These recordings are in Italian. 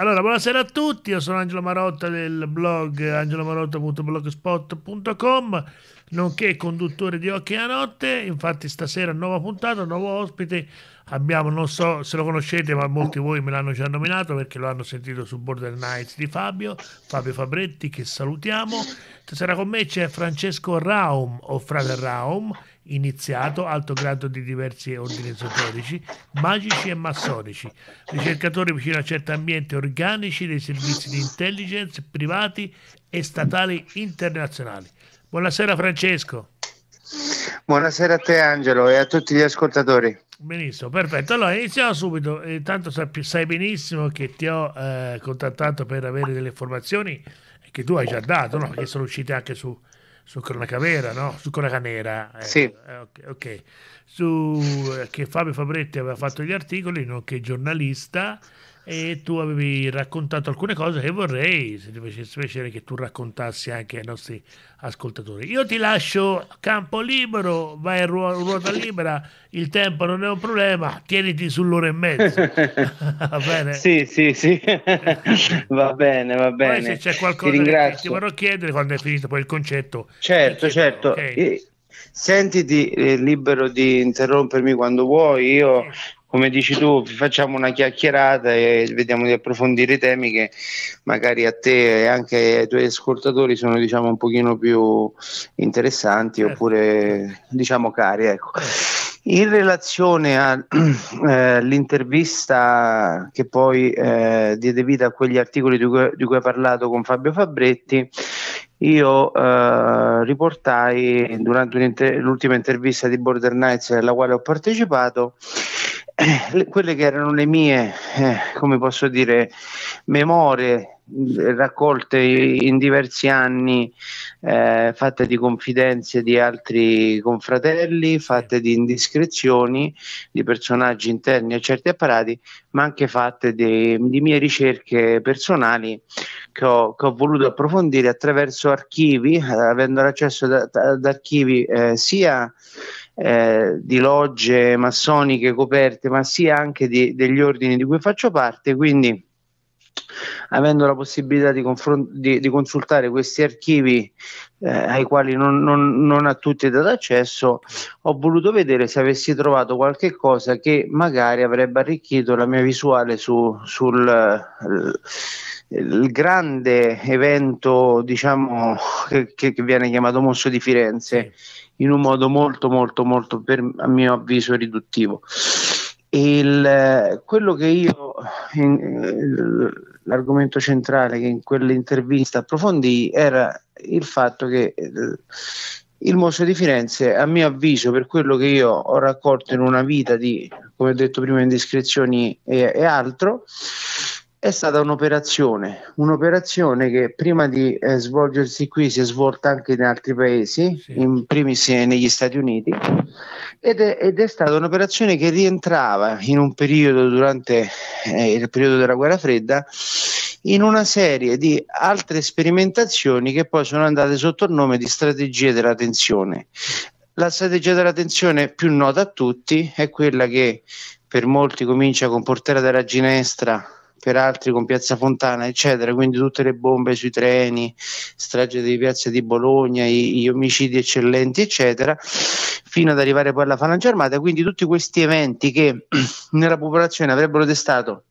Allora, buonasera a tutti, io sono Angelo Marotta del blog angelomarotta.blogspot.com, nonché conduttore di Occhi alla Notte, infatti stasera nuova puntata, nuovo ospite, abbiamo, non so se lo conoscete, ma molti di voi me l'hanno già nominato perché lo hanno sentito su Border Nights di Fabio, Fabio Fabretti, che salutiamo. Stasera con me c'è Francesco Raum, o frate Raum, iniziato, alto grado di diversi ordini esoterici, magici e massonici, ricercatore vicino a certi ambienti organici dei servizi di intelligence privati e statali internazionali. Buonasera Francesco. Buonasera a te Angelo e a tutti gli ascoltatori. Benissimo, perfetto. Allora iniziamo subito. Intanto eh, sai benissimo che ti ho eh, contattato per avere delle informazioni che tu hai già dato, no? che sono uscite anche su, su Cronaca Vera, no? Su Cronaca Nera. Ecco. Eh, sì. Ok. okay. Su, eh, che Fabio Fabretti aveva fatto gli articoli, nonché giornalista e tu avevi raccontato alcune cose che vorrei, se ti facesse piacere, che tu raccontassi anche ai nostri ascoltatori. Io ti lascio campo libero, vai a ruo- ruota libera, il tempo non è un problema, tieniti sull'ora e mezza. va bene? Sì, sì, sì, va bene, va bene. Poi se c'è qualcosa ti che ti vorrò chiedere quando è finito poi il concetto. Certo, chiedo, certo. Okay? E- eh, Sentiti eh, libero di interrompermi quando vuoi, io come dici tu, facciamo una chiacchierata e vediamo di approfondire i temi che magari a te e anche ai tuoi ascoltatori sono diciamo un pochino più interessanti certo. oppure diciamo cari, ecco. Certo. In relazione all'intervista eh, che poi eh, diede vita a quegli articoli di cui, di cui hai parlato con Fabio Fabretti, io eh, riportai durante inter- l'ultima intervista di Border Nights alla quale ho partecipato quelle che erano le mie, eh, come posso dire, memorie eh, raccolte in diversi anni, eh, fatte di confidenze di altri confratelli, fatte di indiscrezioni di personaggi interni a certi apparati, ma anche fatte di, di mie ricerche personali che ho, che ho, voluto approfondire attraverso archivi, eh, avendo l'accesso ad archivi eh, sia eh, di logge massoniche coperte, ma sia anche di, degli ordini di cui faccio parte, quindi avendo la possibilità di, confron- di, di consultare questi archivi eh, ai quali non, non, non, a tutti è dato accesso, ho voluto vedere se avessi trovato qualche cosa che magari avrebbe arricchito la mia visuale su, sul uh, grande evento diciamo, che, che, viene chiamato Mosso di Firenze in un modo molto molto molto per, a mio avviso riduttivo. Il, eh, quello che io, in, eh, l'argomento centrale che in quell'intervista approfondì era il fatto che eh, il mostro di Firenze, a mio avviso, per quello che io ho raccolto in una vita di, come ho detto prima, indiscrezioni e, e altro, è stata un'operazione, un'operazione che prima di eh, svolgersi qui si è svolta anche in altri paesi, sì. in primis eh, negli Stati Uniti, ed è, ed è, stata un'operazione che rientrava in un periodo durante eh, il periodo della guerra fredda in una serie di altre sperimentazioni che poi sono andate sotto il nome di strategie della tensione. La strategia della tensione più nota a tutti è quella che per molti comincia con portera della ginestra per altri con Piazza Fontana, eccetera. Quindi tutte le bombe sui treni, strage di Piazza di Bologna, gli omicidi eccellenti, eccetera, fino ad arrivare poi alla Falange Armata. Quindi tutti questi eventi che nella popolazione avrebbero destato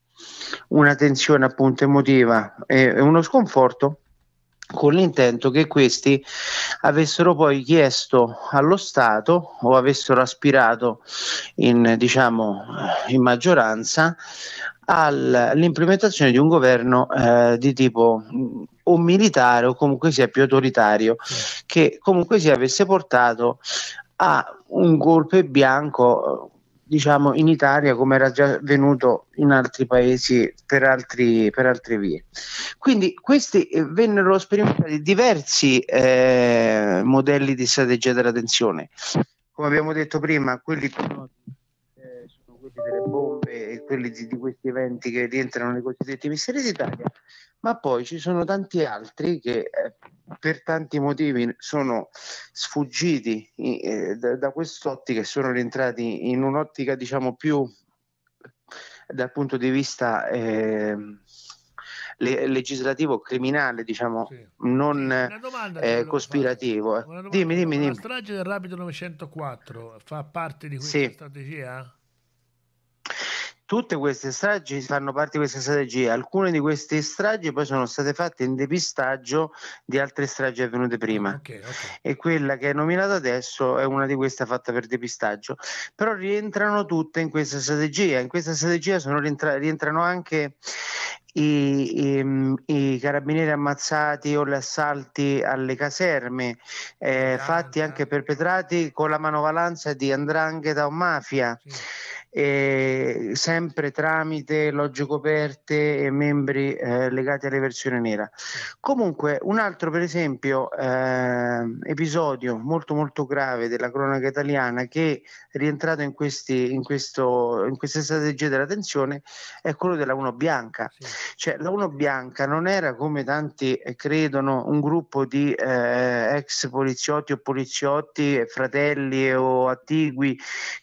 una tensione appunto emotiva e uno sconforto con l'intento che questi avessero poi chiesto allo Stato o avessero aspirato in, diciamo, in maggioranza all'implementazione di un governo eh, di tipo mm, o militare o comunque sia più autoritario, che comunque si avesse portato a un golpe bianco diciamo in Italia come era già avvenuto in altri paesi per, altri, per altre vie. Quindi questi eh, vennero sperimentati diversi eh, modelli di strategia della tensione. Come abbiamo detto prima, quelli, eh, sono quelli delle bombe quelli di, di, questi eventi che rientrano nei cosiddetti misteri d'Italia, ma poi ci sono tanti altri che eh, per tanti motivi sono sfuggiti eh, da, da quest'ottica e sono rientrati in un'ottica diciamo più dal punto di vista eh, le- legislativo criminale, diciamo, sì. non una eh, cospirativo. Una domanda, eh, eh. dimmi, dimmi, dimmi. La strage del Rapido 904 fa parte di questa sì. strategia? tutte queste stragi fanno parte di questa strategia. Alcune di queste stragi poi sono state fatte in depistaggio di altre stragi avvenute prima. Okay, okay. E quella che è nominata adesso è una di queste fatta per depistaggio. Però rientrano tutte in questa strategia. In questa strategia sono, rientrano anche i, i, i, carabinieri ammazzati o gli assalti alle caserme, eh, fatti anche perpetrati con la manovalanza di andrangheta o mafia. Sì eh, sempre tramite logge coperte e membri eh, legati alle versioni nera. Comunque un altro per esempio eh, episodio molto molto grave della cronaca italiana che è rientrato in, questi, in, questo, in queste strategie della tensione è quello della 1 bianca. Sì. Cioè la 1 bianca non era come tanti credono un gruppo di eh, ex poliziotti o poliziotti, fratelli o attigui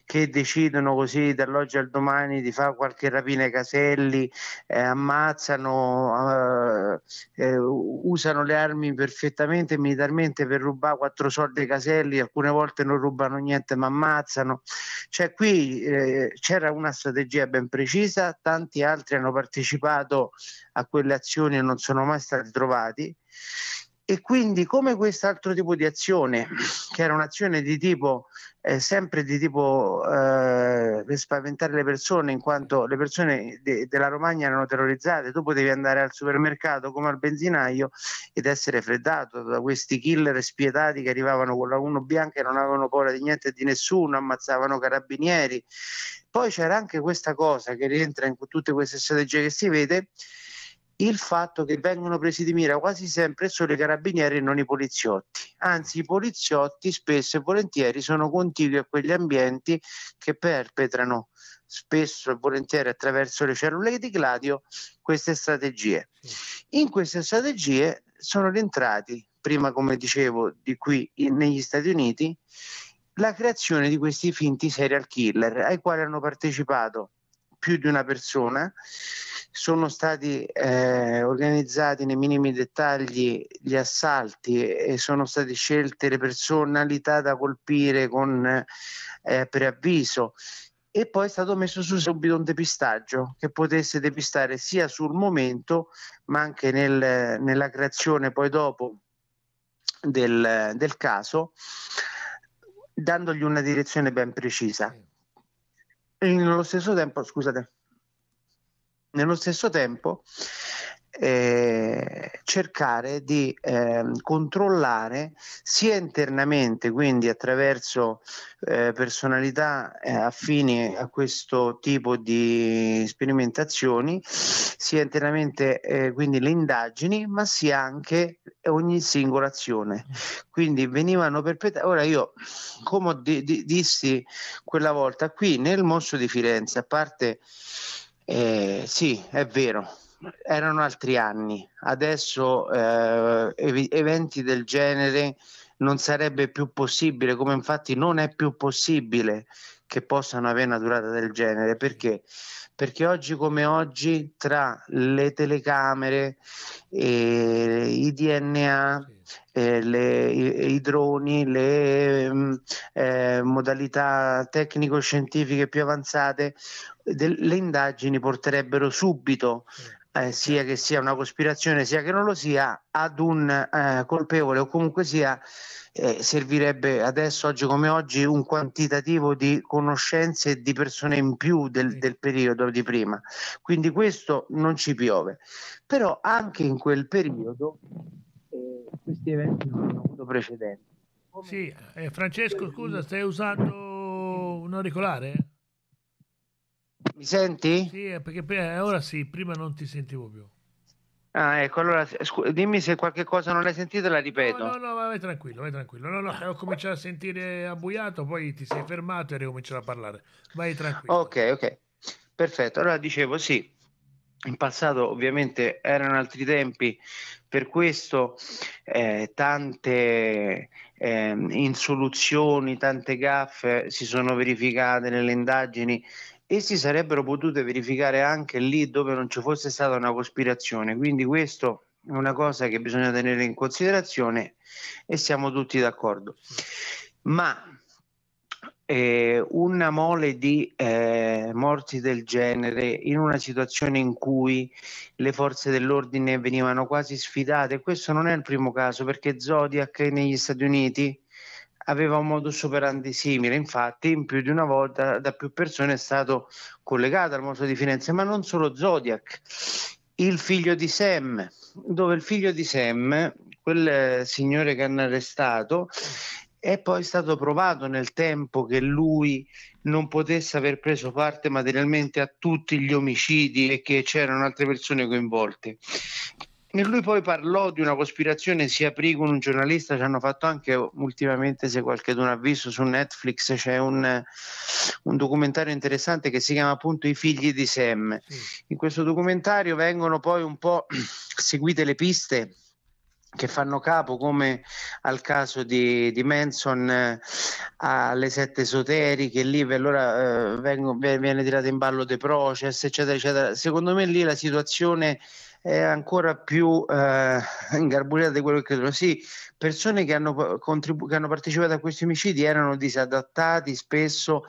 che decidono così dall'oggi al domani di fare qualche rapina ai caselli, eh, ammazzano, eh, eh usano le armi perfettamente militarmente per rubare quattro soldi ai caselli, alcune volte non rubano niente ma ammazzano. Cioè qui eh, c'era una strategia ben precisa, tanti altri hanno partecipato a quelle azioni e non sono mai stati trovati. E quindi come quest'altro tipo di azione, che era un'azione di tipo eh, sempre di tipo eh, per spaventare le persone, in quanto le persone de- della Romagna erano terrorizzate, tu potevi andare al supermercato come al benzinaio ed essere freddato da questi killer spietati che arrivavano con la uno bianca e non avevano paura di niente e di nessuno, ammazzavano carabinieri. Poi c'era anche questa cosa che rientra in tutte queste strategie che si vede, il fatto che vengono presi di mira quasi sempre solo i carabinieri e non i poliziotti. Anzi, i poliziotti spesso e volentieri sono contigui a quegli ambienti che perpetrano spesso e volentieri attraverso le cellule di Gladio queste strategie. In queste strategie sono rientrati, prima come dicevo, di qui negli Stati Uniti, la creazione di questi finti serial killer ai quali hanno partecipato più di una persona, sono stati eh, organizzati nei minimi dettagli gli assalti e sono state scelte le personalità da colpire con eh, preavviso e poi è stato messo su subito un depistaggio che potesse depistare sia sul momento ma anche nel, nella creazione poi dopo del, del caso dandogli una direzione ben precisa. E nello stesso tempo, scusate, nello stesso tempo eh, cercare di eh, controllare sia internamente, quindi attraverso eh, personalità eh, affini a questo tipo di sperimentazioni, sia internamente eh, quindi le indagini, ma sia anche ogni singola azione. Quindi venivano perpetrate. Ora io, come di- di- dissi quella volta qui nel mostro di Firenze, a parte eh, sì, è vero, erano altri anni, adesso eh, eventi del genere non sarebbe più possibile, come infatti non è più possibile che possano avere una durata del genere, perché? Perché oggi come oggi tra le telecamere, eh, i DNA, eh, le, i, i, droni, le mm, eh, modalità tecnico-scientifiche più avanzate, de, le indagini porterebbero subito eh, sia che sia una cospirazione sia che non lo sia, ad un eh, colpevole o comunque sia eh, servirebbe adesso, oggi come oggi, un quantitativo di conoscenze e di persone in più del, del, periodo di prima. Quindi questo non ci piove. Però anche in quel periodo eh, questi eventi non hanno avuto precedenti. Sì, eh, Francesco, scusa, stai usando un auricolare? Mi senti? Sì, eh, perché eh, ora sì, prima non ti sentivo più. Ah, ecco, allora scu- dimmi se qualche cosa non l'hai sentito, la ripeto. No, no, no, vai tranquillo, vai tranquillo. No, no, ho cominciato a sentire abbuiato, poi ti sei fermato e hai ricominciato a parlare. Vai tranquillo. Ok, ok. Perfetto. Allora dicevo sì, in passato ovviamente erano altri tempi, per questo eh, tante eh, insoluzioni, tante gaffe si sono verificate nelle indagini e si sarebbero potute verificare anche lì dove non ci fosse stata una cospirazione. Quindi questo è una cosa che bisogna tenere in considerazione e siamo tutti d'accordo. Ma eh, una mole di eh, morti del genere in una situazione in cui le forze dell'ordine venivano quasi sfidate, questo non è il primo caso perché Zodiac negli Stati Uniti aveva un modus operandi simile, infatti in più di una volta da più persone è stato collegato al mostro di Firenze, ma non solo Zodiac, il figlio di Sam, dove il figlio di Sam, quel eh, signore che hanno arrestato, è poi stato provato nel tempo che lui non potesse aver preso parte materialmente a tutti gli omicidi e che c'erano altre persone coinvolte. E lui poi parlò di una cospirazione, si aprì con un giornalista, ci hanno fatto anche ultimamente, se qualcuno ha visto su Netflix, c'è un, un, documentario interessante che si chiama appunto I figli di Sam. In questo documentario vengono poi un po' seguite le piste che fanno capo come al caso di, di Manson eh, alle sette esoteriche lì allora eh, vengo, viene tirato in ballo The Process eccetera eccetera secondo me lì la situazione è ancora più eh, ingarbugliata di quello che credono. Sì, persone che hanno, contribu- che hanno partecipato a questi omicidi erano disadattati spesso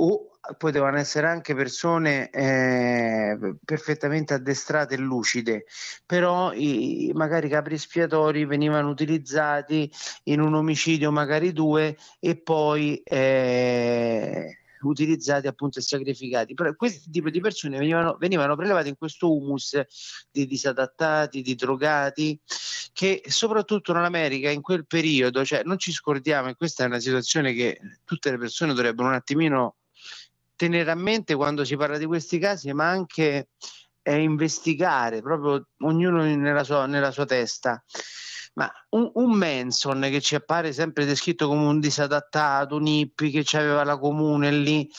o potevano essere anche persone eh, perfettamente addestrate e lucide, però i, magari capri espiatori venivano utilizzati in un omicidio, magari due, e poi eh, utilizzati appunto e sacrificati. Però questi tipi di persone venivano, venivano prelevate in questo humus di disadattati, di drogati, che soprattutto in America in quel periodo, cioè non ci scordiamo, e questa è una situazione che tutte le persone dovrebbero un attimino tenere a mente quando si parla di questi casi, ma anche eh, investigare proprio ognuno nella sua, nella sua testa ma un, un Manson che ci appare sempre descritto come un disadattato, un hippie che aveva la comune lì,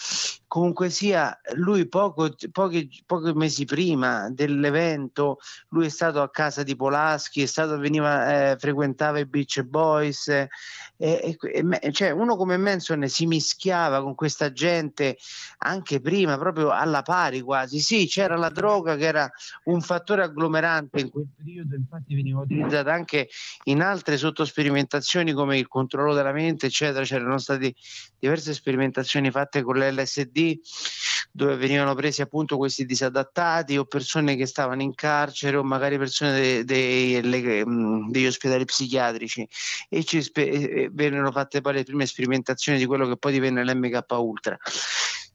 comunque sia, lui poco, pochi, pochi, mesi prima dell'evento, lui è stato a casa di Polaschi, stato, veniva, eh, frequentava i Beach Boys, eh, eh, cioè uno come Manson si mischiava con questa gente anche prima, proprio alla pari quasi. Sì, c'era la droga che era un fattore agglomerante in quel periodo, infatti veniva utilizzata anche in altre sottosperimentazioni come il controllo della mente, eccetera. C'erano state diverse sperimentazioni fatte con l'LSD dove venivano presi appunto questi disadattati o persone che stavano in carcere o magari persone de, de, le, mm, degli ospedali psichiatrici e ci spe- vennero fatte poi le prime sperimentazioni di quello che poi divenne l'MK Ultra.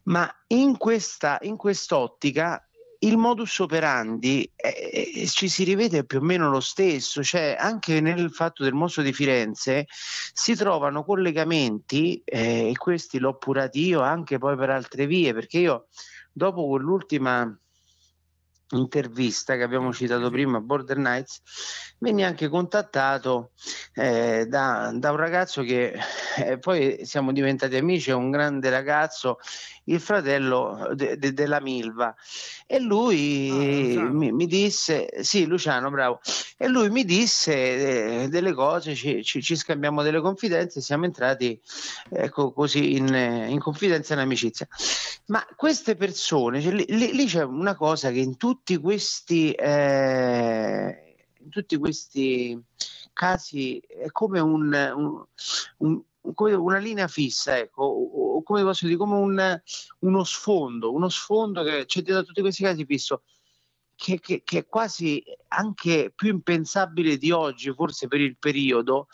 Ma in, questa, in quest'ottica il modus operandi eh, eh, eh, ci si rivede più o meno lo stesso, cioè anche nel fatto del mostro di Firenze si trovano collegamenti eh, e questi l'ho purati io anche poi per altre vie, perché io dopo quell'ultima intervista che abbiamo citato prima, Border Knights, venne anche contattato eh, da, da, un ragazzo che eh, poi siamo diventati amici, è un grande ragazzo, il fratello de, de, della Milva. E lui ah, mi, mi, disse, sì Luciano, bravo, e lui mi disse eh, delle cose, ci, ci, ci, scambiamo delle confidenze, siamo entrati ecco, così in, in confidenza e in amicizia. Ma queste persone, cioè, lì, lì c'è una cosa che in tutti tutti questi, eh, in tutti questi casi è come, un, un, un, come una linea fissa, ecco, o, o come posso dire, come uno sfondo, uno sfondo che c'è cioè, dietro tutti questi casi fisso. Che, che, che, è quasi anche più impensabile di oggi, forse per il periodo,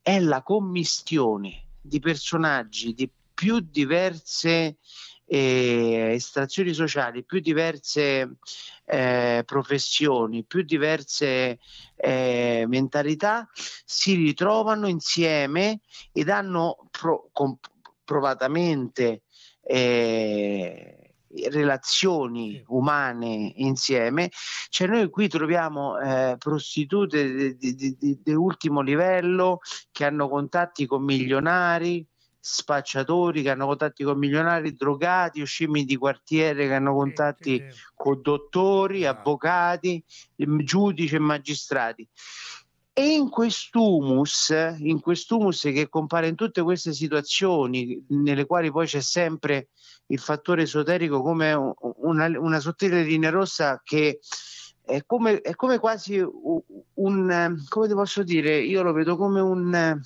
è la commistione di personaggi di più diverse eh, estrazioni sociali, più diverse eh, professioni, più diverse eh, mentalità, si ritrovano insieme ed hanno pro- provatamente eh, relazioni umane insieme, cioè noi qui troviamo eh, prostitute di, di, di, di, ultimo livello che hanno contatti con milionari, spacciatori che hanno contatti con milionari, drogati, scimmie di quartiere che hanno contatti sì, con dottori, ah. avvocati, mm, giudici e magistrati. E in quest'humus, in quest'humus che compare in tutte queste situazioni, nelle quali poi c'è sempre il fattore esoterico come una, una sottile linea rossa che è come, è come quasi un, come ti posso dire, io lo vedo come un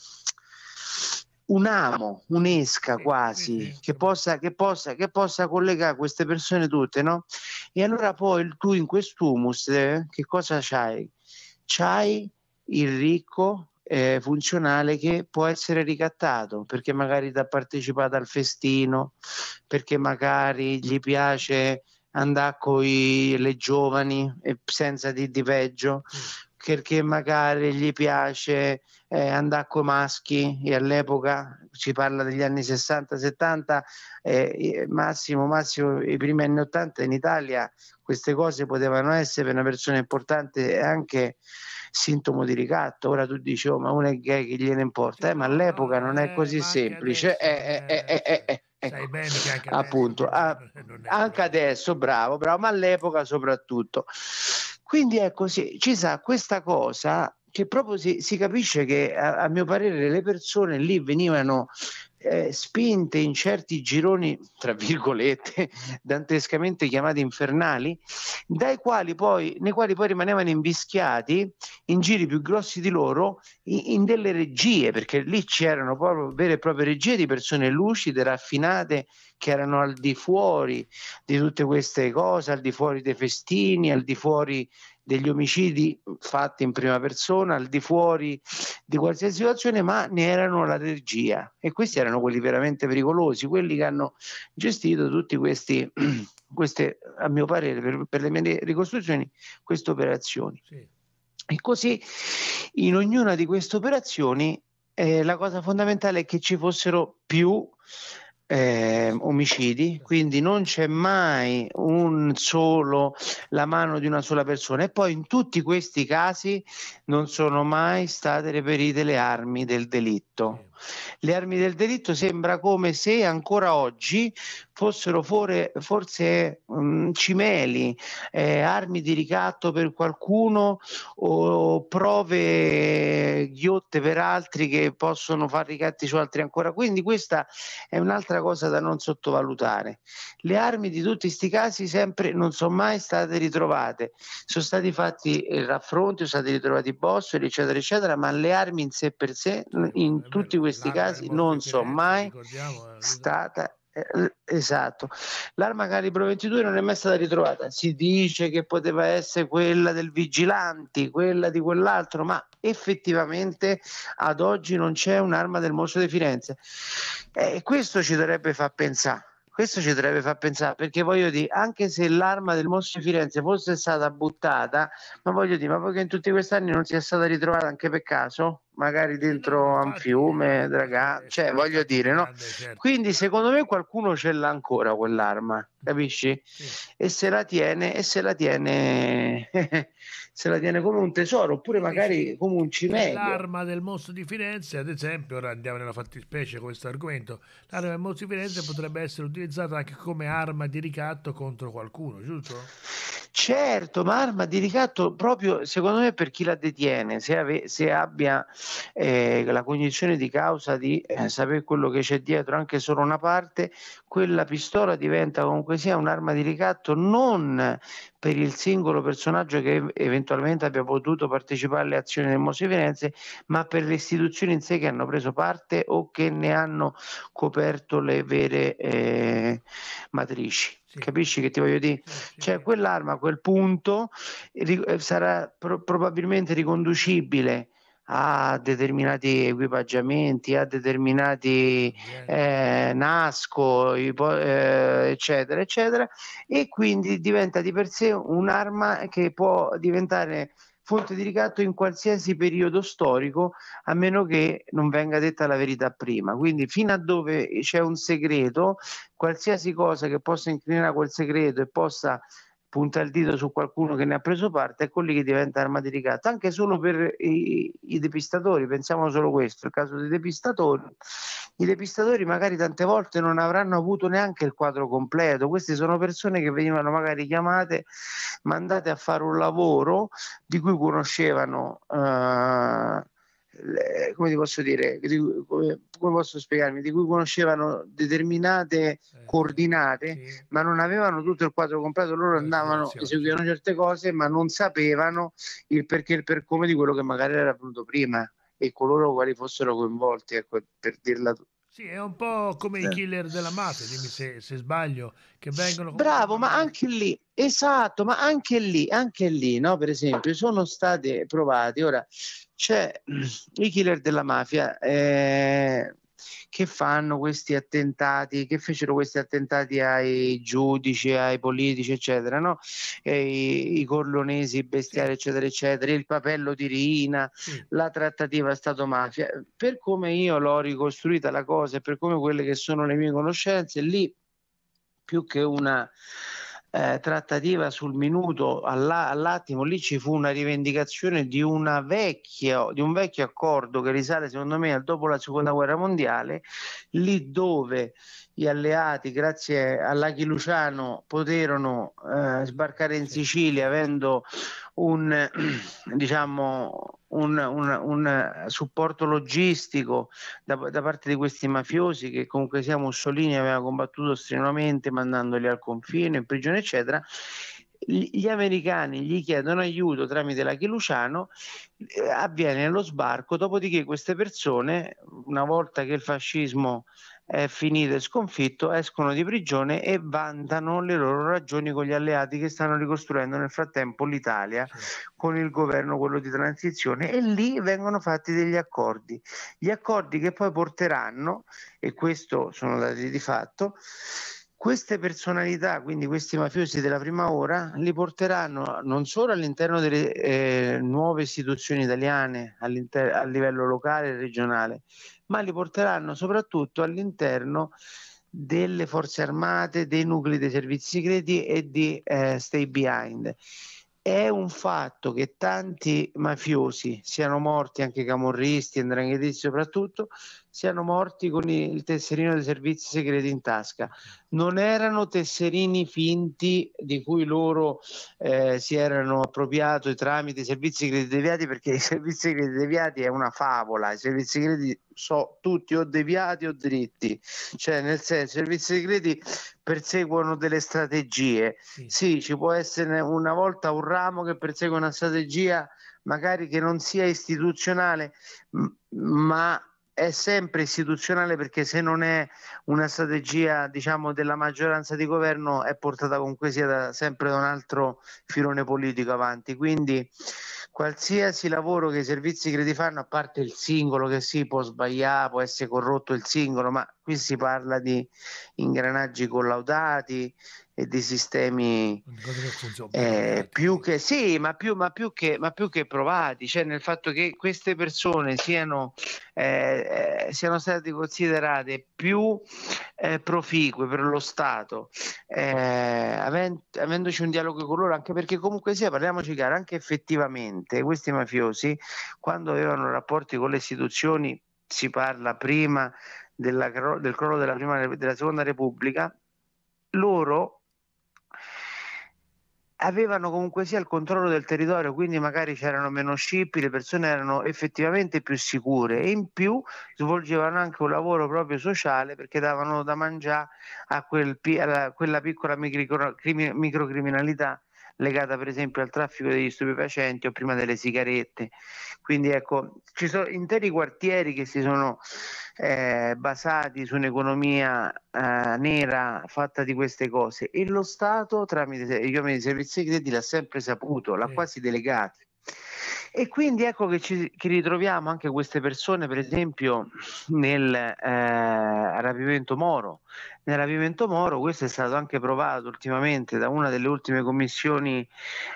un amo, un'esca quasi, che possa, che, possa, che possa, collegare queste persone tutte, no? E allora poi tu in quest'humus, eh, che cosa c'hai? C'hai il ricco eh, funzionale che può essere ricattato, perché magari ti ha partecipato al festino, perché magari gli piace andare con le giovani eh, senza di, di peggio, mm perché magari gli piace eh, andare con maschi e all'epoca ci parla degli anni 60-70 eh, massimo massimo i primi anni 80 in Italia queste cose potevano essere per una persona importante anche sintomo di ricatto ora tu dici oh, ma uno è gay che gliene importa eh, ma certo. all'epoca non è eh, così semplice Ecco, appunto, adesso, ah, anche adesso, bravo, bravo, ma all'epoca soprattutto. Quindi ecco, sì, ci sa questa cosa che proprio si, si capisce che a, a, mio parere le persone lì venivano eh, spinte in certi gironi, tra virgolette, dantescamente chiamati infernali, dai quali poi, nei quali poi rimanevano invischiati in giri più grossi di loro, in, in delle regie, perché lì c'erano proprio vere e proprie regie di persone lucide, raffinate, che erano al di fuori di tutte queste cose, al di fuori dei festini, al di fuori degli omicidi fatti in prima persona, al di fuori di qualsiasi situazione, ma ne erano la regia. E questi erano quelli veramente pericolosi, quelli che hanno gestito tutti questi, queste, a mio parere, per, per le mie ricostruzioni, queste operazioni. Sì. E così in ognuna di queste operazioni eh, la cosa fondamentale è che ci fossero più eh, omicidi, quindi non c'è mai un solo, la mano di una sola persona e poi in tutti questi casi non sono mai state reperite le armi del delitto. Le armi del delitto sembra come se ancora oggi fossero fore, forse mh, mm, cimeli, eh, armi di ricatto per qualcuno o prove ghiotte per altri che possono far ricatti su altri ancora. Quindi questa è un'altra cosa da non sottovalutare. Le armi di tutti questi casi sempre non sono mai state ritrovate. Sono stati fatti eh, raffronti, sono stati ritrovati bossoli, eccetera, eccetera, ma le armi in sé per sé in tutti questi questi casi non sono mai eh, stata eh, Esatto, l'arma calibro 22 non è mai stata ritrovata. Si dice che poteva essere quella del vigilante, quella di quell'altro, ma effettivamente ad oggi non c'è un'arma del mostro di Firenze. Eh, e eh, questo ci dovrebbe far pensare. Questo ci dovrebbe far pensare perché voglio dire, anche se l'arma del mostro di Firenze fosse stata buttata, ma voglio dire, ma poi in tutti questi anni non sia stata ritrovata anche per caso? magari dentro a un fiume, eh, draga, eh, cioè certo, voglio dire, no? Certo. Quindi secondo me qualcuno ce l'ha ancora quell'arma, mm. capisci? E se la tiene, e se la tiene, se la tiene come un tesoro, oppure magari come un cimelio. L'arma del mostro di Firenze, ad esempio, ora andiamo nella fattispecie questo argomento, l'arma del mostro di Firenze potrebbe essere utilizzata anche come arma di ricatto contro qualcuno, giusto? Certo, ma arma di ricatto proprio secondo me per chi la detiene, se, ave- se abbia eh, la cognizione di causa di eh, sapere quello che c'è dietro anche solo una parte, quella pistola diventa comunque sia un'arma di ricatto non per il singolo personaggio che eventualmente abbia potuto partecipare alle azioni del Mose Firenze, ma per le istituzioni in sé che hanno preso parte o che ne hanno coperto le vere eh, matrici. Sì. Capisci che ti voglio dire? Eh, sì. Cioè quell'arma a quel punto eh, sarà pro- probabilmente riconducibile a determinati equipaggiamenti, a determinati eh, nasco, ipo- eh, eccetera, eccetera, e quindi diventa di per sé un'arma che può diventare fonte di ricatto in qualsiasi periodo storico, a meno che non venga detta la verità prima. Quindi fino a dove c'è un segreto, qualsiasi cosa che possa inclinare quel segreto e possa punta il dito su qualcuno che ne ha preso parte, è ecco quelli che diventa arma di ricatto, anche solo per i, i depistatori, pensiamo solo questo, il caso dei depistatori, i depistatori magari tante volte non avranno avuto neanche il quadro completo, queste sono persone che venivano magari chiamate, mandate a fare un lavoro di cui conoscevano... Eh, come ti posso dire, di, come, come, posso spiegarmi, di cui conoscevano determinate eh, coordinate, sì. ma non avevano tutto il quadro completo, loro eh, andavano, eseguivano certe cose, ma non sapevano il perché e il per come di quello che magari era venuto prima e coloro quali fossero coinvolti, ecco, per dirla tutta. Sì, è un po' come i killer della mafia, dimmi se, se sbaglio, che vengono... Bravo, ma anche lì, esatto, ma anche lì, anche lì, no, per esempio, sono stati provati, ora, c'è mm, i killer della mafia, eh, che fanno questi attentati, che fecero questi attentati ai giudici, ai politici, eccetera, no? I, I corlonesi bestiali, eccetera, eccetera, il papello di Rina, mm. la trattativa Stato-mafia. Per come io l'ho ricostruita la cosa e per come quelle che sono le mie conoscenze, lì più che una eh, trattativa sul minuto alla, all'attimo, lì ci fu una rivendicazione di, una vecchia, di un vecchio accordo che risale secondo me al dopo la seconda guerra mondiale, lì dove gli alleati, grazie all'Aghi Luciano, poterono eh, sbarcare in Sicilia avendo un, diciamo, un, un, un supporto logistico da, da, parte di questi mafiosi che comunque sia Mussolini aveva combattuto strenuamente mandandoli al confine, in prigione, eccetera. Gli americani gli chiedono aiuto tramite l'Aghi Luciano, eh, avviene lo sbarco, dopodiché queste persone, una volta che il fascismo eh, finito e sconfitto, escono di prigione e vantano le loro ragioni con gli alleati che stanno ricostruendo nel frattempo l'Italia con il governo, quello di transizione, e lì vengono fatti degli accordi. Gli accordi che poi porteranno, e questo sono dati di fatto, queste personalità, quindi questi mafiosi della prima ora, li porteranno non solo all'interno delle eh, nuove istituzioni italiane, a livello locale e regionale, ma li porteranno soprattutto all'interno delle forze armate, dei nuclei dei servizi segreti e di eh, stay behind. È un fatto che tanti mafiosi siano morti, anche camorristi, andranghetisti soprattutto, siano morti con il tesserino dei servizi segreti in tasca. Non erano tesserini finti di cui loro eh, si erano appropriati tramite i servizi segreti deviati, perché i servizi segreti deviati è una favola, i servizi segreti sono tutti o deviati o dritti, cioè nel senso i servizi segreti perseguono delle strategie. Sì, sì ci può essere una volta un ramo che persegue una strategia magari che non sia istituzionale, ma è sempre istituzionale perché se non è una strategia diciamo, della maggioranza di governo è portata comunque sia da, sempre da un altro filone politico avanti. Quindi qualsiasi lavoro che i servizi crediti fanno, a parte il singolo che si sì, può sbagliare, può essere corrotto il singolo, ma qui si parla di ingranaggi collaudati, e di sistemi eh, più che sì, ma più, ma, più che, ma più che provati, cioè nel fatto che queste persone siano, eh, eh siano state considerate più eh, proficue per lo Stato, eh, avent- avendoci un dialogo con loro, anche perché comunque sia, parliamoci chiaro, anche effettivamente questi mafiosi quando avevano rapporti con le istituzioni, si parla prima della, del crollo della, prima, della seconda repubblica, loro avevano comunque sia il controllo del territorio, quindi magari c'erano meno scippi, le persone erano effettivamente più sicure e in più svolgevano anche un lavoro proprio sociale perché davano da mangiare a, quel, a quella piccola microcriminalità legata per esempio al traffico degli stupefacenti o prima delle sigarette. Quindi ecco, ci sono interi quartieri che si sono eh, basati su un'economia eh, nera fatta di queste cose e lo Stato tramite gli uomini dei servizi segreti l'ha sempre saputo, l'ha quasi delegato. E quindi ecco che ci che ritroviamo anche queste persone, per esempio, nel eh, rapimento Moro. Nel rapimento Moro, questo è stato anche provato ultimamente da una delle ultime commissioni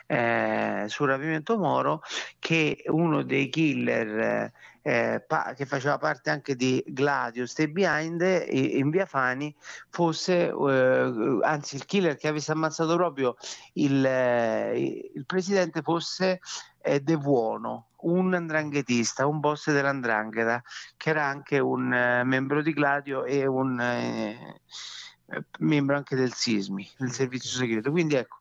eh, sul rapimento Moro, che uno dei killer eh, pa- che faceva parte anche di Gladius Stay Behind in via Fani fosse, eh, anzi il killer che avesse ammazzato proprio il, eh, il presidente fosse è De Buono, un andranghetista, un boss dell'andrangheta, che era anche un eh, membro di Gladio e un eh, eh, membro anche del Sismi, del servizio segreto. Quindi ecco,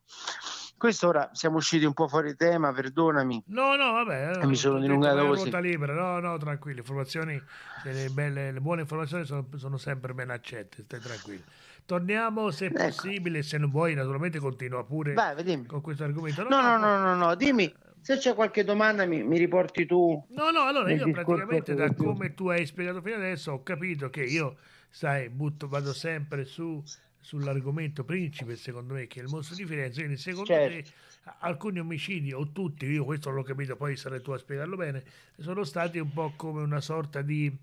questo ora siamo usciti un po' fuori tema, perdonami. No, no, vabbè. mi eh, sono dilungato così. libera, no, no, tranquilli, Informazioni, le, belle, le buone informazioni sono, sono, sempre ben accette, stai tranquillo. Torniamo se ecco. possibile, se non vuoi, naturalmente continua pure Vai, con questo argomento. No no, no, no, no, no, dimmi se c'è qualche domanda mi, mi riporti tu. No, no, allora io praticamente da come tu hai spiegato fino adesso ho capito che io, sai, butto, vado sempre su, sull'argomento principe, secondo me, che è il mostro di Firenze, quindi secondo certo. te alcuni omicidi, o tutti, io questo l'ho capito, poi sarai tu a spiegarlo bene, sono stati un po' come una sorta di,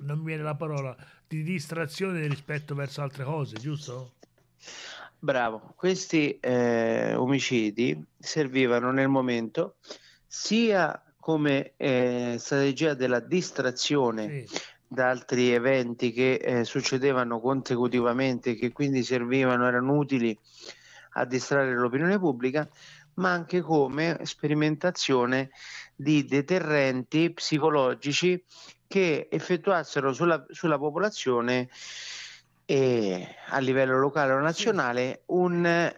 non mi viene la parola, di distrazione rispetto verso altre cose, giusto? Bravo, questi eh, omicidi servivano nel momento sia come eh, strategia della distrazione sì. da altri eventi che eh, succedevano consecutivamente, che quindi servivano, erano utili a distrarre l'opinione pubblica, ma anche come sperimentazione di deterrenti psicologici che effettuassero sulla, sulla popolazione e a livello locale o nazionale un eh,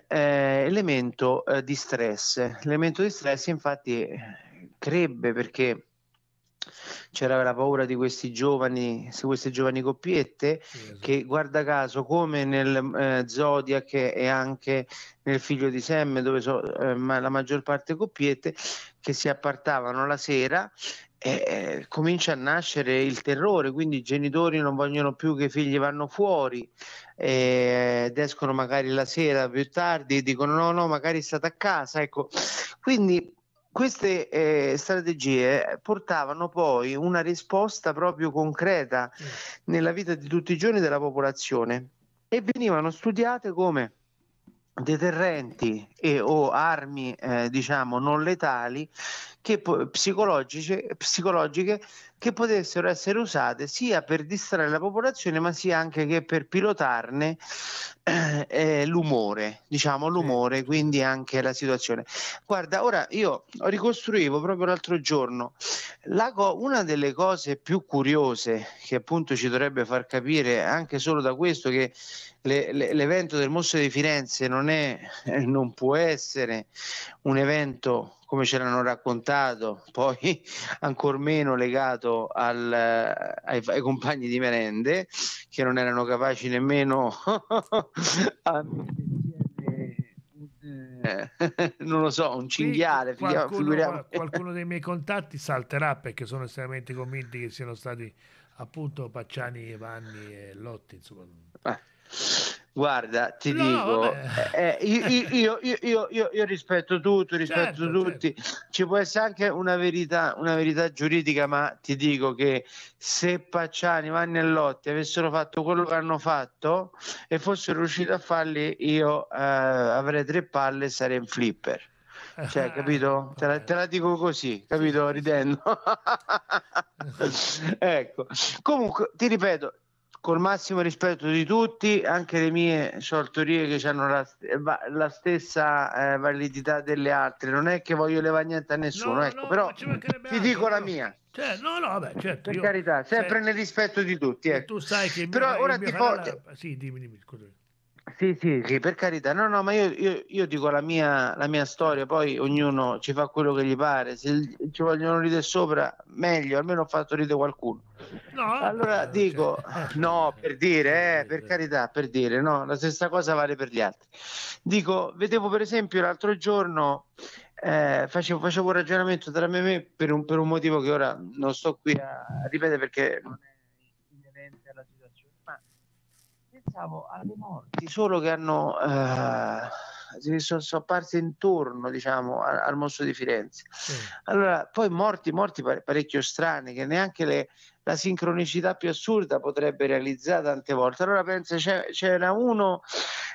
elemento eh, di stress. L'elemento di stress infatti eh, crebbe perché c'era la paura di questi giovani, queste giovani coppiette esatto. che guarda caso come nel eh, Zodiac e anche nel figlio di Sam dove so, eh, ma la maggior parte coppiette che si appartavano la sera eh, comincia a nascere il terrore, quindi i genitori non vogliono più che i figli vanno fuori eh, ed escono magari la sera più tardi e dicono no, no, magari state a casa. Ecco, quindi queste eh, strategie portavano poi una risposta proprio concreta mm. nella vita di tutti i giorni della popolazione e venivano studiate come deterrenti e o armi eh, diciamo non letali che, psicologiche, psicologiche che potessero essere usate sia per distrarre la popolazione ma sia anche che per pilotarne eh, eh l'umore, diciamo l'umore, quindi anche la situazione. Guarda, ora io ricostruivo proprio l'altro giorno la co- una delle cose più curiose che appunto ci dovrebbe far capire anche solo da questo che le, le, l'evento del Mostro di Firenze non è, non può essere un evento come ce l'hanno raccontato, poi ancor meno legato al, ai, ai, compagni di merende che non erano capaci nemmeno a non lo so, un cinghiale. Sì, qualcuno, qualcuno, dei miei contatti salterà perché sono estremamente convinti che siano stati appunto Pacciani, Vanni e Lotti. Insomma. Eh. Guarda, ti no, dico, eh, eh io, io, io, io, rispetto tutto, rispetto certo, tutti. Certo. Ci può essere anche una verità, una verità giuridica, ma ti dico che se Pacciani, Vannellotti avessero fatto quello che hanno fatto e fossero riusciti a farli, io eh, avrei tre palle e sarei in flipper cioè, capito? Te la, te la, dico così, capito? Ridendo. ecco, comunque ti ripeto, col massimo rispetto di tutti, anche le mie sortorie che hanno la, la stessa eh, validità delle altre. Non è che voglio levare niente a nessuno, no, ecco, no, però ti altro, dico la mia. Cioè, no, no, vabbè, certo, per io, carità, sempre se, nel rispetto di tutti. Eh. Tu sai che però mio, ora ti canale... po- Sì, dimmi, dimmi, scusami. Sì, sì, sì, per carità. No, no, ma io, io, io dico la mia, la mia, storia, poi ognuno ci fa quello che gli pare. Se ci vogliono ridere sopra, meglio, almeno ho fatto ridere qualcuno No, allora dico, cioè... Eh, no, eh, per dire, eh, eh, per carità, per dire, no, la stessa cosa vale per gli altri. Dico, vedevo per esempio l'altro giorno, eh, facevo, facevo, un ragionamento tra me e me per un, per un motivo che ora non sto qui a ripetere perché non è inerente alla situazione, ma pensavo alle morti, solo che hanno... Eh, sono, sono apparse intorno diciamo, al, al, mosso di Firenze. Sì. Allora, poi morti, morti parecchio strani, che neanche le, la sincronicità più assurda potrebbe realizzare tante volte. Allora pensa, c'era uno,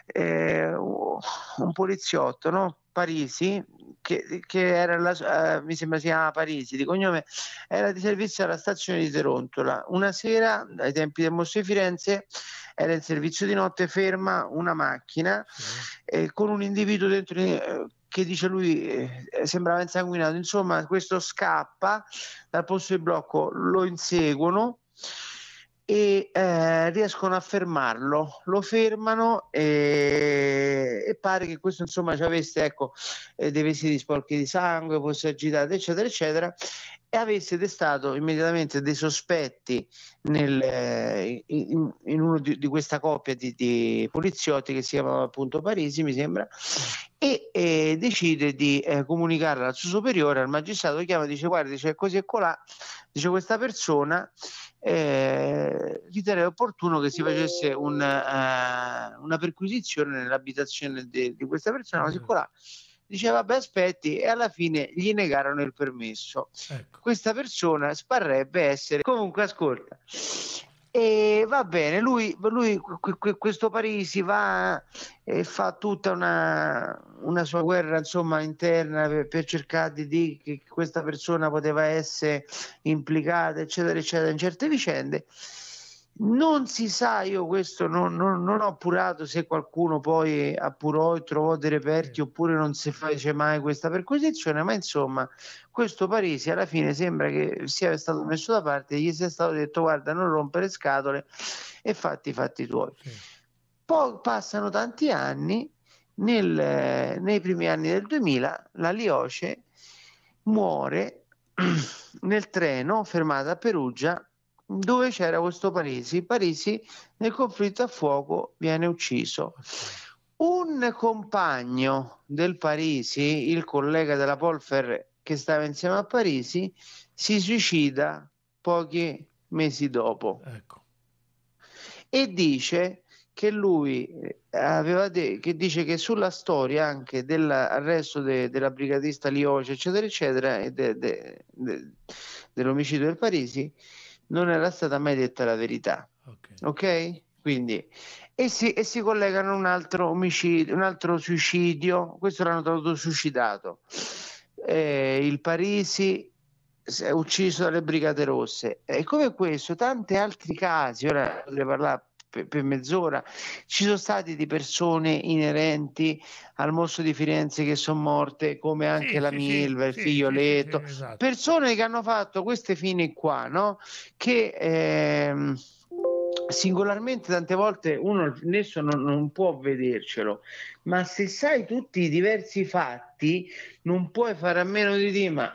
eh, un poliziotto, no? Parisi, che, che era la, eh, mi sembra si chiama Parisi di cognome, era di servizio alla stazione di Terontola. Una sera, ai tempi del Mosso di Firenze, era in servizio di notte, ferma una macchina eh, con un individuo dentro, eh, che dice lui eh, sembrava insanguinato, insomma questo scappa dal posto di blocco, lo inseguono e eh, riescono a fermarlo, lo fermano e, e pare che questo insomma ci avesse ecco, eh, dei vestiti sporchi di sangue, fosse agitato eccetera eccetera e avesse destato immediatamente dei sospetti nel, eh, in, in, uno di, di questa coppia di, di, poliziotti che si chiamava appunto Parisi, mi sembra, e, e decide di eh, comunicare al suo superiore, al magistrato, chiama e dice guarda, dice così e colà, dice questa persona eh, riterei opportuno che si facesse un, uh, una perquisizione nell'abitazione di, di questa persona, così e mm. colà. Mm diceva beh aspetti e alla fine gli negarono il permesso. Ecco. Questa persona sparrebbe essere comunque ascolta. E va bene, lui, lui questo Parisi va e fa tutta una, una sua guerra insomma, interna per, per, cercare di dire che questa persona poteva essere implicata, eccetera, eccetera, in certe vicende. Non si sa, io questo non, non, non ho appurato se qualcuno poi appurò e trovò dei reperti oppure non si fece mai questa perquisizione, ma insomma questo Parisi alla fine sembra che sia stato messo da parte gli sia stato detto guarda non rompere scatole e fatti i fatti tuoi. Sì. Poi passano tanti anni, nel, nei primi anni del 2000 la Lioce muore nel treno fermata a Perugia dove c'era questo Parisi. Parisi nel conflitto a fuoco viene ucciso. Un compagno del Parisi, il collega della Polfer che stava insieme a Parisi, si suicida pochi mesi dopo. Ecco. E dice che lui eh, aveva de- che dice che sulla storia anche dell'arresto de- della brigatista Lioce, eccetera, eccetera, e de- dell'omicidio del Parisi, non era stata mai detta la verità. Ok? okay? Quindi, e, si, e si collegano un altro omicidio, un altro suicidio, questo l'hanno trovato suicidato. Eh, il Parisi ucciso dalle Brigate Rosse. E come questo, tanti altri casi, ora ne parlare per, per mezz'ora. Ci sono stati di persone inerenti al mostro di Firenze che sono morte, come anche sì, la sì, Milva, il sì, figlioletto, esatto. persone che hanno fatto queste fine qua, no? Che... Ehm, singolarmente tante volte uno adesso non, non, può vedercelo, ma se sai tutti i diversi fatti non puoi fare a meno di dire ma,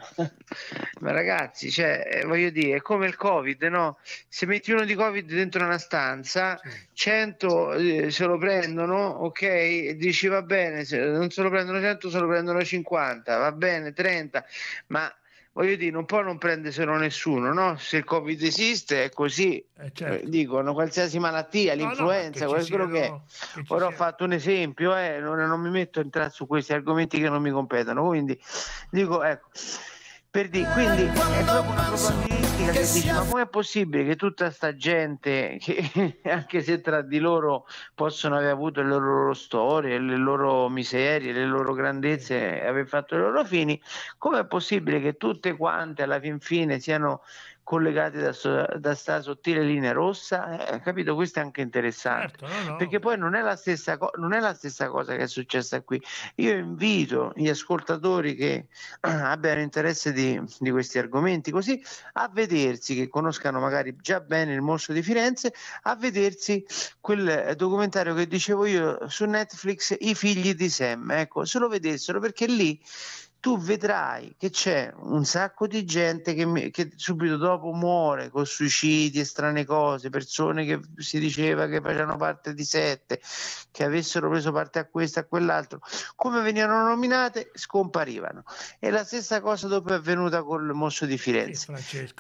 ma ragazzi, cioè, eh, voglio dire, è come il covid, no? Se metti uno di covid dentro una stanza, 100 eh, se lo prendono, ok? dici va bene, se non se lo prendono 100 se lo prendono 50, va bene, 30, ma voglio dire, un po' non prendeselo nessuno, no? Se il Covid esiste è così, eh, eh certo. dicono qualsiasi malattia, no, l'influenza, no, che quello che è. Che Ora ho fatto un esempio, eh, non, non, mi metto a entrare su questi argomenti che non mi competono, quindi dico, ecco, per dire, quindi è proprio una propagandistica che dice ma com'è possibile che tutta sta gente che anche se tra di loro possono aver avuto le loro storie, le loro miserie, le loro grandezze, aver fatto i loro fini, com'è possibile che tutte quante alla fin fine siano collegati da, da sta sottile linea rossa, eh, eh, capito? Questo è anche interessante, certo, no, no. perché poi non è, co- non è, la stessa cosa che è successa qui. Io invito gli ascoltatori che abbiano interesse di, di questi argomenti così a vedersi, che conoscano magari già bene il morso di Firenze, a vedersi quel documentario che dicevo io su Netflix, I figli di Sam, ecco, se lo vedessero perché lì tu vedrai che c'è un sacco di gente che, che subito dopo muore con suicidi e strane cose, persone che si diceva che facevano parte di sette, che avessero preso parte a questo, a quell'altro, come venivano nominate scomparivano. E la stessa cosa dopo è avvenuta con il mosso di Firenze.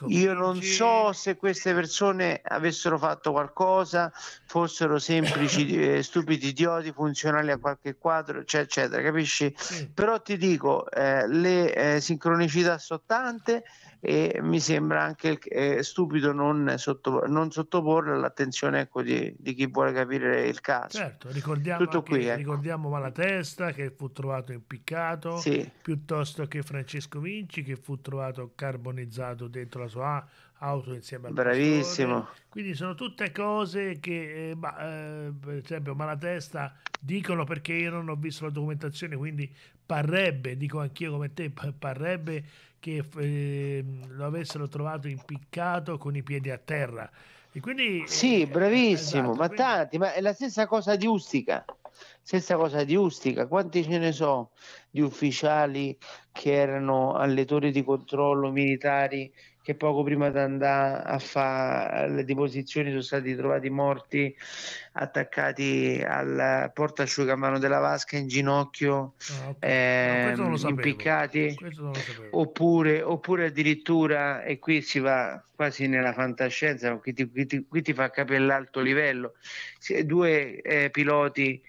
Io non so se queste persone avessero fatto qualcosa, fossero semplici, eh, stupidi idioti, funzionali a qualche quadro, eccetera, cioè, eccetera, capisci? Sì. Però ti dico... Eh, le eh, sincronicità sono tante e mi sembra anche eh, stupido non, sotto, non, sottoporre all'attenzione ecco, di, di, chi vuole capire il caso. Certo, ricordiamo, Tutto anche, qui, ecco. ricordiamo Malatesta che fu trovato impiccato, sì. piuttosto che Francesco Vinci che fu trovato carbonizzato dentro la sua auto insieme al Bravissimo. Pastore. Quindi sono tutte cose che, eh, ma, eh, per esempio, Malatesta dicono perché io non ho visto la documentazione, quindi parrebbe, dico anch'io come te, parrebbe che eh, lo avessero trovato impiccato con i piedi a terra. E quindi, sì, eh, bravissimo, esatto, ma quindi... tanti, ma è la stessa cosa di Ustica. Stessa cosa di Ustica, quanti ce ne so di ufficiali che erano alle torri di controllo militari che poco prima di andare a fare le deposizioni sono stati trovati morti attaccati al portaasciugamano della vasca in ginocchio, ah, okay. eh, no, ehm, impiccati, oppure, oppure, addirittura, e qui si va quasi nella fantascienza, qui ti, qui ti, qui ti fa capire l'alto livello, due eh, piloti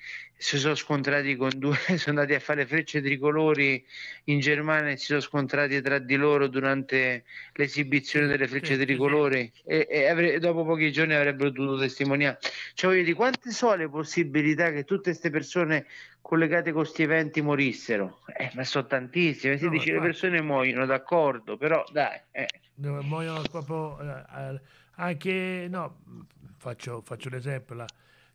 si sono scontrati con due, sono andati a fare frecce tricolori in Germania e si sono scontrati tra di loro durante l'esibizione delle frecce tricolori e, e avre, dopo pochi giorni avrebbero dovuto testimoniare. Cioè voglio dire, quante sono le possibilità che tutte queste persone collegate con questi eventi morissero? Eh, ma sono tantissime, si no, dice le persone muoiono, d'accordo, però dai. Eh. Muoiono proprio eh, anche, no, faccio, faccio l'esempio, la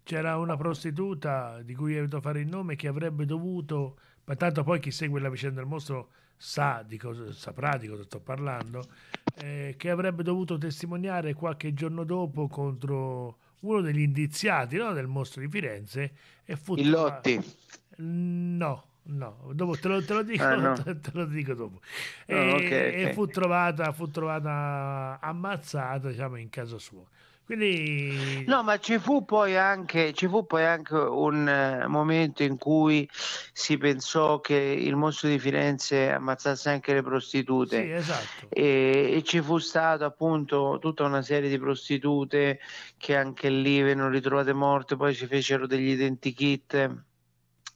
c'era una prostituta di cui evito fare il nome che avrebbe dovuto, ma tanto poi chi segue la vicenda del mostro sa di cosa, saprà di cosa sto parlando, eh, che avrebbe dovuto testimoniare qualche giorno dopo contro uno degli indiziati no, del mostro di Firenze e fu... Illotti? Tra... No. No, dopo te lo, te lo ah, dico, ah, no. te, te lo dico dopo. E, oh, okay, okay. e fu, trovata, fu trovata ammazzata diciamo, in casa sua. Quindi... No, ma ci fu poi anche, fu poi anche un uh, momento in cui si pensò che il mostro di Firenze ammazzasse anche le prostitute. Sì, esatto. e, e, ci fu stata appunto tutta una serie di prostitute che anche lì vennero ritrovate morte, poi ci fecero degli identikit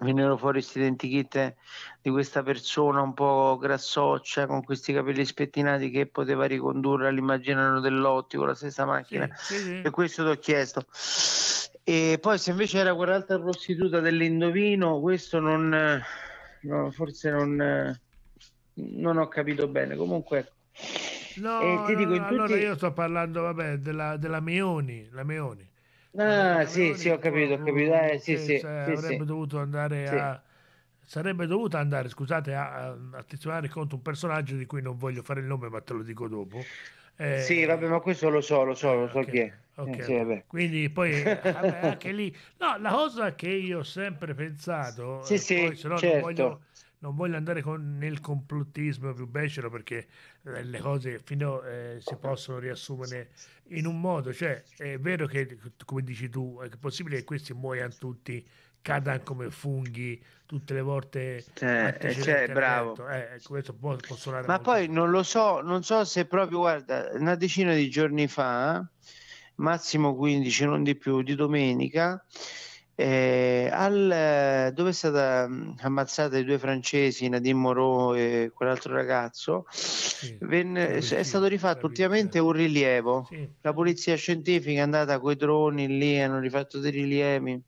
vennero fuori questi identikit di questa persona un po' grassoccia con questi capelli spettinati che poteva ricondurre all'immaginario dell'Otti con la stessa macchina sì, sì, sì. e questo ti ho chiesto e poi se invece era quell'altra prostituta dell'Indovino questo non no, forse non, non ho capito bene comunque ecco. no, no, dico, no tutti... allora io sto parlando vabbè, della, della Meoni la Meoni Ah, sì, sì, ho capito, ho capito. Eh, sì, sì, sì, avrebbe dovuto andare a sarebbe dovuta andare, scusate, a, a titolare contro un personaggio di cui non voglio fare il nome, ma te lo dico dopo. Eh, sì, vabbè, ma questo lo so, lo so, lo so okay. chi è. Okay. Eh, sì, Quindi poi vabbè, anche lì, no, la cosa che io ho sempre pensato, sì, eh, sì, poi, se no certo. non voglio non voglio andare con, nel complottismo più becero perché eh, le cose fino eh, si possono riassumere in un modo, cioè è vero che come dici tu è possibile che questi muoiano tutti, cadano come funghi tutte le volte. Cioè, eh, cioè bravo. Eh, eh, questo può, può suonare Ma poi bene. non lo so, non so se proprio, guarda, una decina di giorni fa, massimo 15, non di più, di domenica, eh, al, eh, dove è stata mm, ammazzata i due francesi, Nadine Moreau e quell'altro ragazzo, sì, venne, è stato rifatto ultimamente un rilievo. Sì. La polizia scientifica è andata con i droni lì, hanno rifatto dei rilievi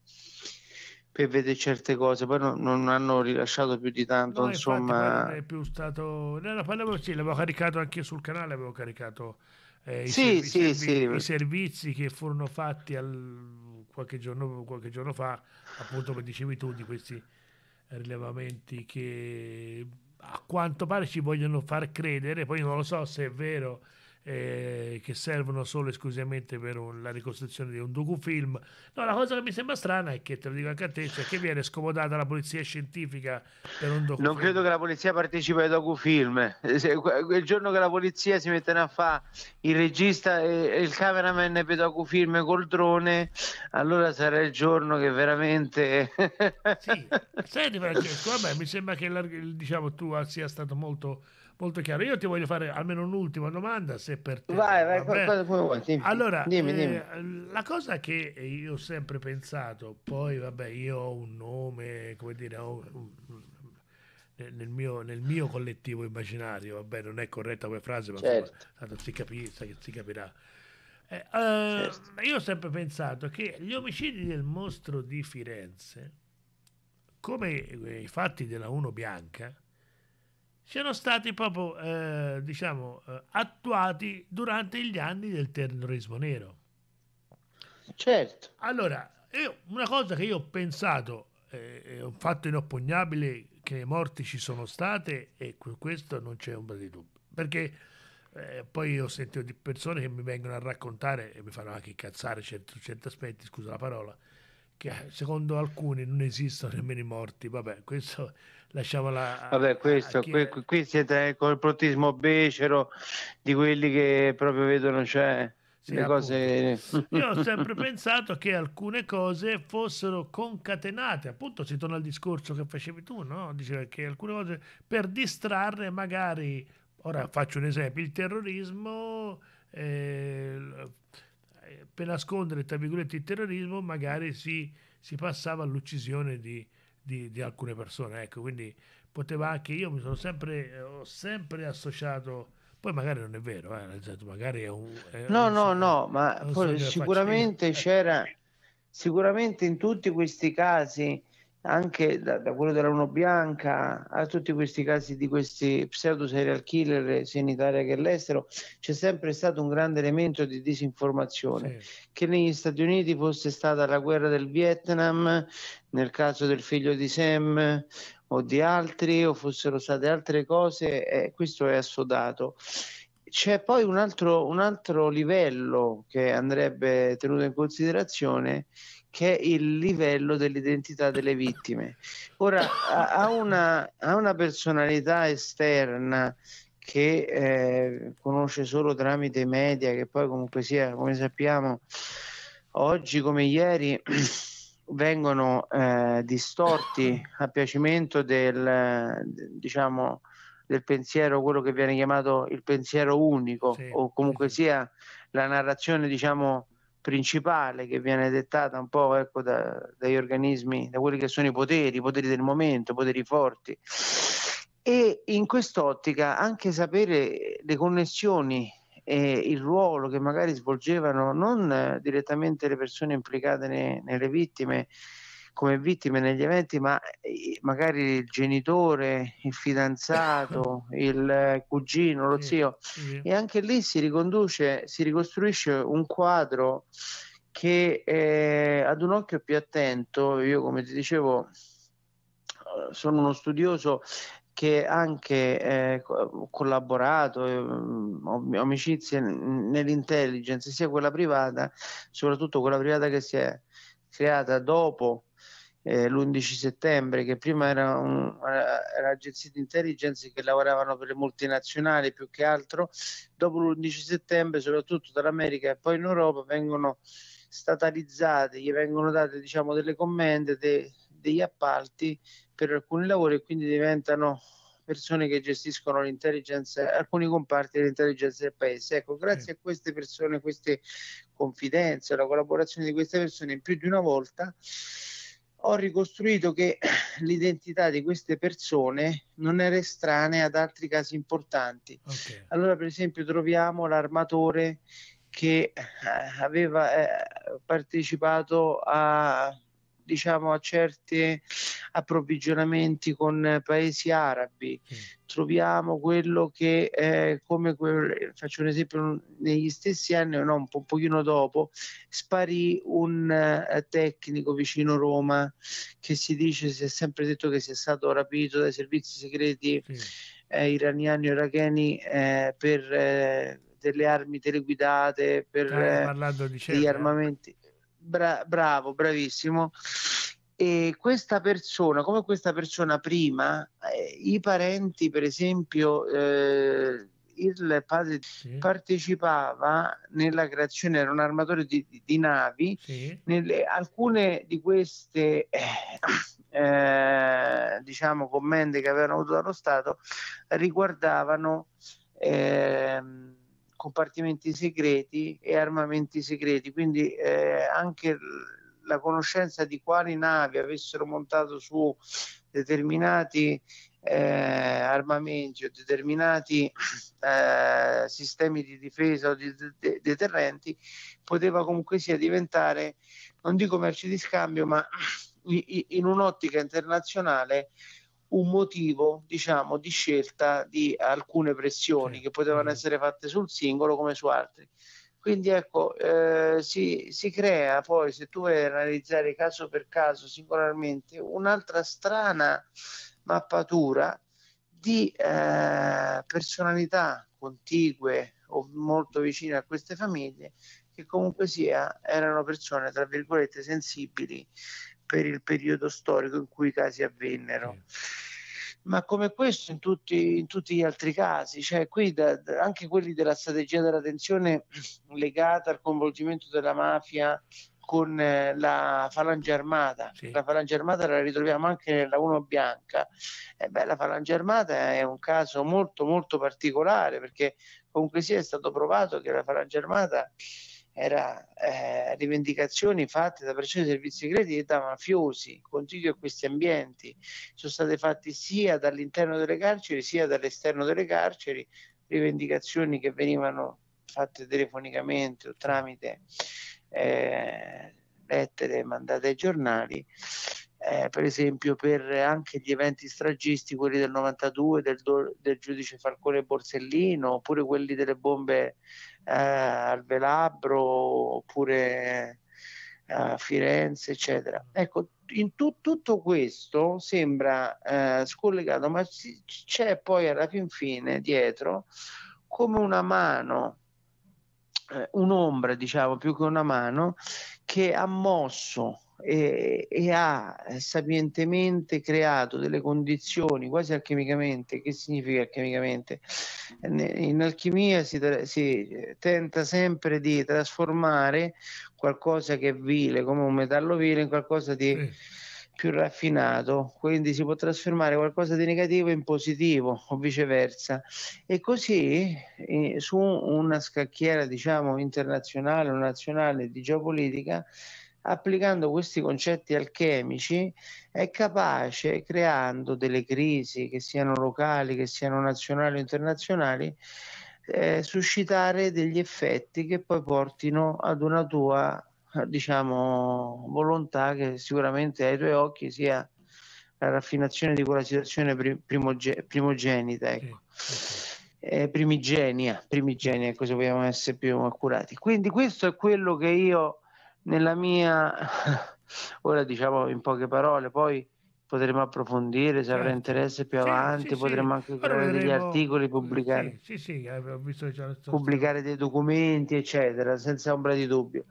per vedere certe cose, poi non, non hanno rilasciato più di tanto. No, insomma, infatti, è più stato. No, parliamo, sì, l'avevo caricato anche io sul canale, avevo caricato eh, i, sì, servi, sì, servi, i servizi che furono fatti al qualche giorno, qualche giorno fa, appunto come dicevi tu, di questi rilevamenti che a quanto pare ci vogliono far credere, poi non lo so se è vero, eh, che servono solo e esclusivamente per un, la ricostruzione di un docufilm. No, la cosa che mi sembra strana è che, te lo dico anche a te, cioè che viene scomodata la polizia scientifica per un docufilm. Non credo che la polizia partecipi ai docufilm. Il eh, giorno che la polizia si metterà a fare il regista e il cameraman per docufilm col drone, allora sarà il giorno che veramente... sì, senti Francesco, vabbè, mi sembra che diciamo, tu sia stato molto molto chiaro. Io ti voglio fare almeno un'ultima domanda, se per te. Vai, vai, come vuoi. Dimmi, allora, dimmi, eh, dimmi. la cosa che io ho sempre pensato, poi vabbè, io ho un nome, come dire, ho un, nel mio, nel mio, collettivo immaginario, vabbè, non è corretta quella frase, ma certo. insomma, si, capi, si, capirà. Eh, eh, certo. Io ho sempre pensato che gli omicidi del mostro di Firenze, come i fatti della Uno Bianca, siano stati proprio eh, diciamo, eh, attuati durante gli anni del terrorismo nero. Certo. Allora, io, una cosa che io ho pensato eh, è un fatto inoppugnabile che le morti ci sono state e questo non c'è ombra di dubbio. Perché eh, poi ho sentito di persone che mi vengono a raccontare e mi fanno anche incazzare certi, certi aspetti, scusa la parola, che secondo alcuni non esistono nemmeno i morti. Vabbè, questo lasciamola. Vabbè, questo, qui, qui, siete col protismo becero di quelli che proprio vedono, cioè. Sì, le cose... Io ho sempre pensato che alcune cose fossero concatenate, appunto si torna al discorso che facevi tu, no? Diceva che alcune cose per distrarre magari, ora faccio un esempio, il terrorismo eh, per nascondere tra virgolette il terrorismo magari si, si passava all'uccisione di, di, di, alcune persone ecco quindi poteva anche io mi sono sempre eh, ho sempre associato poi magari non è vero eh, magari è un è no un, no un, no un, ma sicuramente c'era sicuramente in tutti questi casi anche da, da quello della Uno Bianca a tutti questi casi di questi pseudo serial killer sia in Italia che all'estero, c'è sempre stato un grande elemento di disinformazione. Sì. Che negli Stati Uniti fosse stata la guerra del Vietnam, nel caso del figlio di Sam o di altri, o fossero state altre cose, eh, questo è assodato c'è poi un altro, un altro livello che andrebbe tenuto in considerazione che è il livello dell'identità delle vittime. Ora, ha una, una personalità esterna che eh, conosce solo tramite i media, che poi comunque sia, come sappiamo, oggi come ieri vengono eh, distorti a piacimento del, diciamo, del pensiero, quello che viene chiamato il pensiero unico sì, o comunque sì. sia la narrazione diciamo principale che viene dettata un po' ecco, da, dagli organismi, da quelli che sono i poteri, i poteri del momento, i poteri forti. E in quest'ottica anche sapere le connessioni e il ruolo che magari svolgevano non direttamente le persone implicate ne, nelle vittime, come vittime negli eventi, ma eh, magari il genitore, il fidanzato, il cugino, lo zio. E anche lì si riconduce, si ricostruisce un quadro che eh, ad un occhio più attento, io come ti dicevo, eh, sono uno studioso che anche eh, collaborato, eh, mm, amicizie nell'intelligence, sia quella privata, soprattutto quella privata che si è creata dopo eh, l'11 settembre, che prima era, un, agenzia di intelligence che lavoravano per le multinazionali più che altro, dopo l'11 settembre, soprattutto dall'America e poi in Europa, vengono statalizzate, gli vengono date diciamo, delle commende, de, degli appalti per alcuni lavori e quindi diventano persone che gestiscono l'intelligence, alcuni comparti dell'intelligence del paese. Ecco, grazie a queste persone, queste confidenze, la collaborazione di queste persone, più di una volta ho ricostruito che l'identità di queste persone non era estranea ad altri casi importanti. Okay. Allora, per esempio, troviamo l'armatore che eh, aveva eh, partecipato a diciamo, a certi approvvigionamenti con paesi arabi, mm. troviamo quello che, eh, come quel, faccio un esempio, negli stessi anni no, un, po', un pochino dopo, sparì un eh, tecnico vicino Roma che si dice, si è sempre detto che sia stato rapito dai servizi segreti mm. eh, iraniani o iracheni eh, per eh, delle armi teleguidate, per eh, degli certo, eh. armamenti bra- bravo, bravissimo. E questa persona, come questa persona prima, eh, i parenti, per esempio, eh, il padre sì. partecipava nella creazione, era un armatore di, di navi, sì. nelle, alcune di queste eh, eh, diciamo commende che avevano avuto dallo Stato riguardavano eh, compartimenti segreti e armamenti segreti, quindi eh, anche la conoscenza di quali navi avessero montato su determinati eh, armamenti o determinati eh, sistemi di difesa o di de- deterrenti poteva comunque sia diventare, non dico merci di scambio, ma in un'ottica internazionale un motivo diciamo, di scelta di alcune pressioni che potevano mm. essere fatte sul singolo come su altri. Quindi ecco, eh, si, si, crea poi, se tu vuoi analizzare caso per caso, singolarmente, un'altra strana mappatura di eh, personalità contigue o molto vicine a queste famiglie che comunque sia erano persone, tra virgolette, sensibili per il periodo storico in cui i casi avvennero. Sì ma come questo in tutti, in tutti gli altri casi, cioè qui da, da, anche quelli della strategia della tensione legata al coinvolgimento della mafia con eh, la falange armata, sì. la falange armata la ritroviamo anche nella 1 bianca, eh beh, la falange armata è un caso molto molto particolare perché comunque sia è stato provato che la falange armata era eh, rivendicazioni fatte da persone di servizi segreti da mafiosi contigui a questi ambienti sono state fatte sia dall'interno delle carceri sia dall'esterno delle carceri rivendicazioni che venivano fatte telefonicamente o tramite eh, lettere mandate ai giornali eh, per esempio per anche gli eventi stragisti, quelli del 92 del, del giudice Falcone Borsellino, oppure quelli delle bombe eh, al Velabro, oppure a eh, Firenze, eccetera. Ecco, in tu, tutto questo sembra eh, scollegato, ma c'è poi alla fin fine dietro come una mano, eh, un'ombra, diciamo, più che una mano, che ha mosso e, e ha eh, sapientemente creato delle condizioni quasi alchimicamente. Che significa alchimicamente? In alchimia si, si eh, tenta sempre di trasformare qualcosa che è vile, come un metallo vile, in qualcosa di... Eh più raffinato, quindi si può trasformare qualcosa di negativo in positivo o viceversa. E così eh, su una scacchiera, diciamo, internazionale o nazionale di geopolitica applicando questi concetti alchemici, è capace, creando delle crisi, che siano locali, che siano nazionali o internazionali, eh, suscitare degli effetti che poi portino ad una tua diciamo volontà che sicuramente ai tuoi occhi sia la raffinazione di quella situazione primoge- primogenita ecco. eh, primigenia primigenia così ecco, vogliamo essere più accurati quindi questo è quello che io nella mia, ora diciamo in poche parole, poi potremo approfondire se certo. avrà interesse più sì, avanti, sì, potremmo sì. anche creare degli articoli, pubblicare, eh, pubblicare dei documenti, eccetera, senza ombra di dubbio.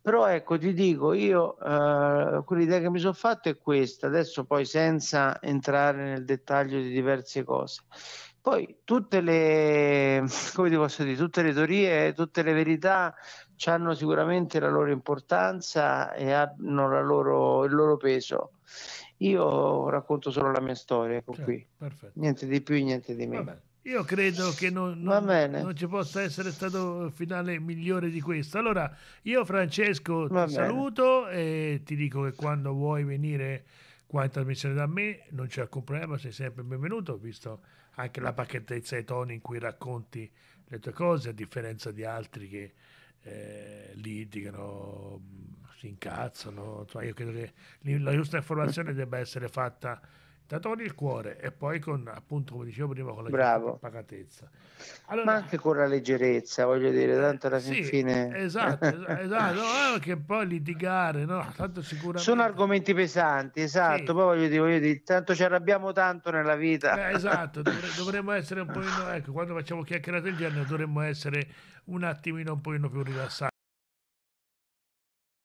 Però ecco, ti dico, io eh, quell'idea che mi sono fatta è questa, adesso poi senza entrare nel dettaglio di diverse cose. Poi tutte le, come ti posso dire, tutte le teorie, tutte le verità hanno sicuramente la loro importanza e hanno loro, il loro peso. Io racconto solo la mia storia, ecco certo, qui. Perfetto. Niente di più, niente di meno. Io credo che non, non, non, ci possa essere stato un finale migliore di questo. Allora, io Francesco ti saluto e ti dico che quando vuoi venire qua in trasmissione da me non c'è alcun problema, sei sempre benvenuto, visto anche la pacchettezza e i toni in cui racconti le tue cose, a differenza di altri che eh, litigano, mm, si incazzano. Insomma, io credo che la giusta informazione debba essere fatta Tatoni il cuore e poi con, appunto, come dicevo prima, con la Bravo. pacatezza. Allora, Ma anche con la leggerezza, voglio dire, tanto alla sì, fine... Esatto, esatto, no, eh, che poi litigare, no? Tanto sicuramente... Sono argomenti pesanti, esatto, sì. poi voglio dire, voglio dire, tanto ci arrabbiamo tanto nella vita. Eh, esatto, dovre- dovremmo essere un po'... Ecco, quando facciamo chiacchierate del genere dovremmo essere un attimino un po' più rilassati.